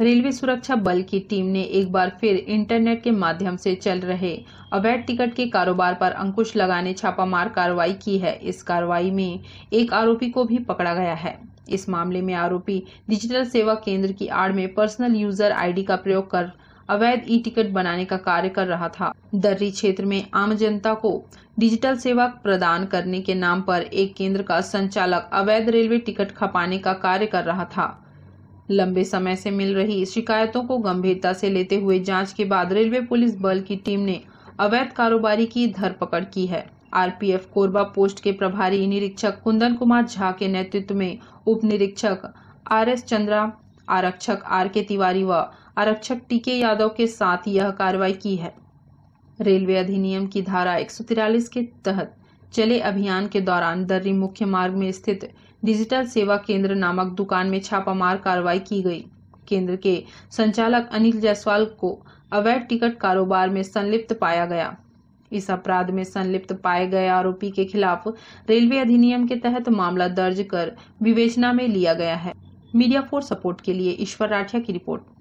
railway सुरक्षा बल की टीम ने एक बार फिर इंटरनेट के माध्यम से चल रहे अवैध टिकट के कारोबार पर अंकुश लगाने छापामार कार्रवाई की है इस कार्रवाई में एक आरोपी को भी पकड़ा गया है इस मामले में आरोपी डिजिटल सेवा केंद्र की आड़ में पर्सनल यूजर आईडी का प्रयोग कर अवैध ई टिकट बनाने का कार्य कर रहा था दर्री क्षेत्र में आम जनता को डिजिटल सेवा प्रदान करने के नाम पर एक केंद्र का संचालक अवैध रेलवे टिकट खपाने का कार्य कर रहा था लंबे समय से मिल रही शिकायतों को गंभीरता से लेते हुए जांच के बाद रेलवे पुलिस बल की टीम ने अवैध कारोबारी की धरपकड़ की है आरपीएफ कोरबा पोस्ट के प्रभारी निरीक्षक कुंदन कुमार झा के नेतृत्व में उप निरीक्षक आर एस चंद्रा आरक्षक आर के तिवारी व आरक्षक टी के यादव के साथ यह कार्रवाई की है रेलवे अधिनियम की धारा एक के तहत चले अभियान के दौरान दर्री मुख्य मार्ग में स्थित डिजिटल सेवा केंद्र नामक दुकान में छापामार कार्रवाई की गई केंद्र के संचालक अनिल जायसवाल को अवैध टिकट कारोबार में संलिप्त पाया गया इस अपराध में संलिप्त पाए गए आरोपी के खिलाफ रेलवे अधिनियम के तहत मामला दर्ज कर विवेचना में लिया गया है मीडिया फोर सपोर्ट के लिए ईश्वर राठिया की रिपोर्ट